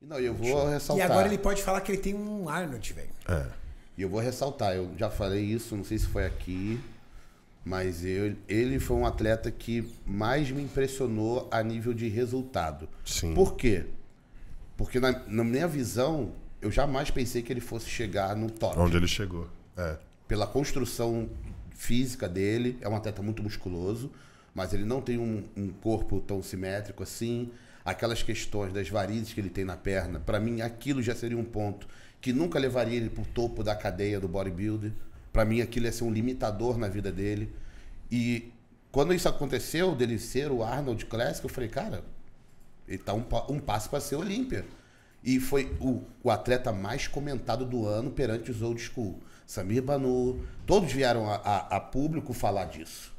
Não, eu vou ressaltar. E agora ele pode falar que ele tem um Arnold, velho. É. E eu vou ressaltar, eu já falei isso, não sei se foi aqui, mas eu, ele foi um atleta que mais me impressionou a nível de resultado. Sim. Por quê? Porque na, na minha visão, eu jamais pensei que ele fosse chegar no top. Onde ele chegou, é. Pela construção física dele, é um atleta muito musculoso, mas ele não tem um, um corpo tão simétrico assim aquelas questões das varizes que ele tem na perna, para mim aquilo já seria um ponto que nunca levaria ele para o topo da cadeia do bodybuilder. Para mim aquilo ia ser um limitador na vida dele. E quando isso aconteceu, dele ser o Arnold Classic, eu falei, cara, ele tá um, um passo para ser Olímpia. E foi o, o, atleta mais comentado do ano perante os old school. Samir Banu, todos vieram a, a, a público falar disso,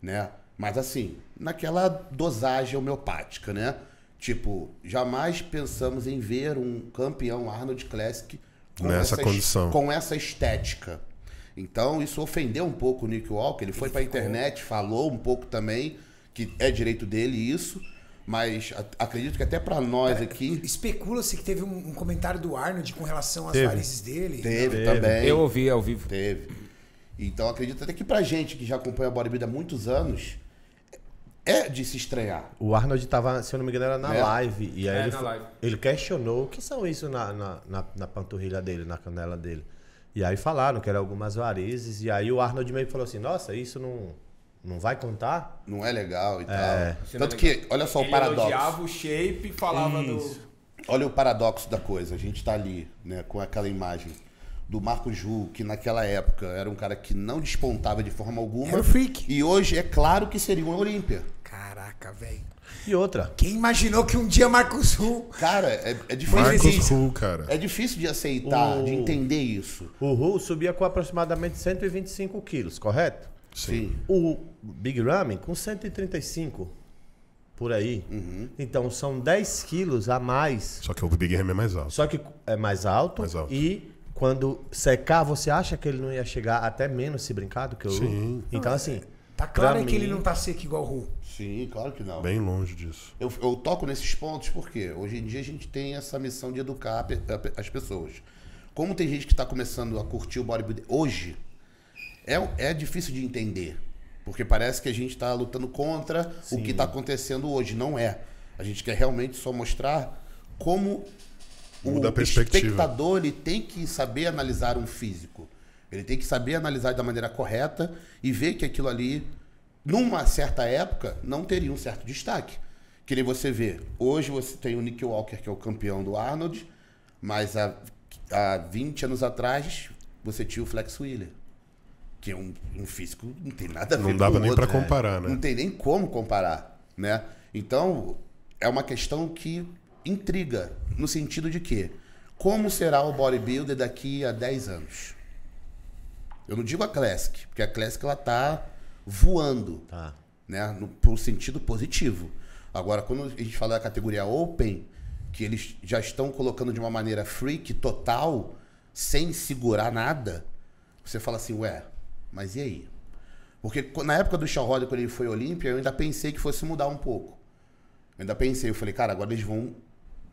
né? Mas assim, naquela dosagem homeopática, né? Tipo, jamais pensamos em ver um campeão Arnold Classic com nessa essa, condição. Com essa estética. Então, isso ofendeu um pouco o Nick Walker. Ele foi para a internet, falou um pouco também, que é direito dele isso. Mas acredito que até para nós é, aqui. Especula-se que teve um, comentário do Arnold com relação às teve. varizes dele. Teve, também. Eu ouvi ao vivo. Teve. Então acredito até que pra gente que já acompanha a bodybuilding há muitos anos, é de se estranhar. O Arnold estava, se eu não me engano, era na é. live. E aí é, ele, na live. ele questionou o que são isso na, na, na, na, panturrilha dele, na canela dele. E aí falaram que eram algumas varizes. E aí o Arnold meio que falou assim: nossa, isso não. Não vai contar? Não é legal e é. tal. É Tanto que, olha só ele o paradoxo. Elogiava o shape e falava isso. do. Olha o paradoxo da coisa. A gente está ali, né, com aquela imagem do Marco Ju, que naquela época era um cara que não despontava de forma alguma. Era freak. E hoje é claro que seria um Olímpia. Caraca, velho. E outra. Quem imaginou que um dia Marcos Ru. Cara, é, é difícil. Marcos Ru, cara. É difícil de aceitar, o... de entender isso. O Ru subia com aproximadamente 125 quilos, correto? Sim. O Big Ramen com 135 por aí. Uhum. Então são 10 quilos a mais. Só que o Big Ramen é mais alto. Só que é mais alto. Mais alto. E quando secar, você acha que ele não ia chegar até menos se brincar do que o Sim. Então, assim. É, tá claro mim... que ele não tá seco igual o Ru. Sim, claro que não. Bem longe disso. Eu, eu, toco nesses pontos porque hoje em dia a gente tem essa missão de educar as pessoas. Como tem gente que está começando a curtir o bodybuilding hoje, é, é difícil de entender. Porque parece que a gente está lutando contra Sim. o que está acontecendo hoje. Não é. A gente quer realmente só mostrar como Muda o espectador ele tem que saber analisar um físico. Ele tem que saber analisar da maneira correta e ver que aquilo ali, numa certa época, não teria um certo destaque. Que nem você vê, hoje você tem o Nick Walker, que é o campeão do Arnold, mas há, há 20 anos atrás você tinha o Flex Wheeler que é um, um, físico não tem nada a ver não dava nem para comparar né? né não tem nem como comparar né então é uma questão que intriga, no sentido de que como será o bodybuilder daqui a 10 anos? Eu não digo a Classic, porque a Classic ela tá voando, tá. né, no pro sentido positivo. Agora, quando a gente fala da categoria Open, que eles já estão colocando de uma maneira freak total, sem segurar nada, você fala assim, ué, mas e aí? Porque na época do Shawn quando ele foi Olímpia, eu ainda pensei que fosse mudar um pouco. Eu ainda pensei, eu falei, cara, agora eles vão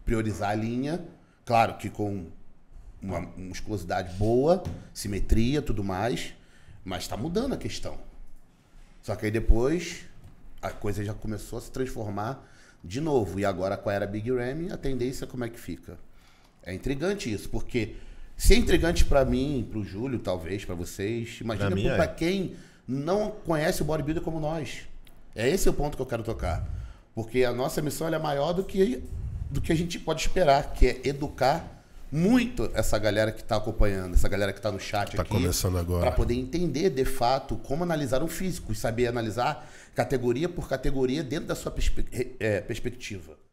priorizar a linha, claro que com uma musculosidade boa, simetria, tudo mais, mas está mudando a questão. Só que aí depois a coisa já começou a se transformar de novo. E agora com a era Big Ram, a tendência é como é que fica? É intrigante isso, porque se é intrigante para mim, para o Júlio, talvez, para vocês, imagina para é. quem não conhece o bodybuilder como nós. É esse o ponto que eu quero tocar. Porque a nossa missão é maior do que do que a gente pode esperar, que é educar muito essa galera que está acompanhando, essa galera que está no chat tá aqui. começando agora. Para poder entender, de fato, como analisar um físico e saber analisar categoria por categoria dentro da sua perspe é, perspectiva.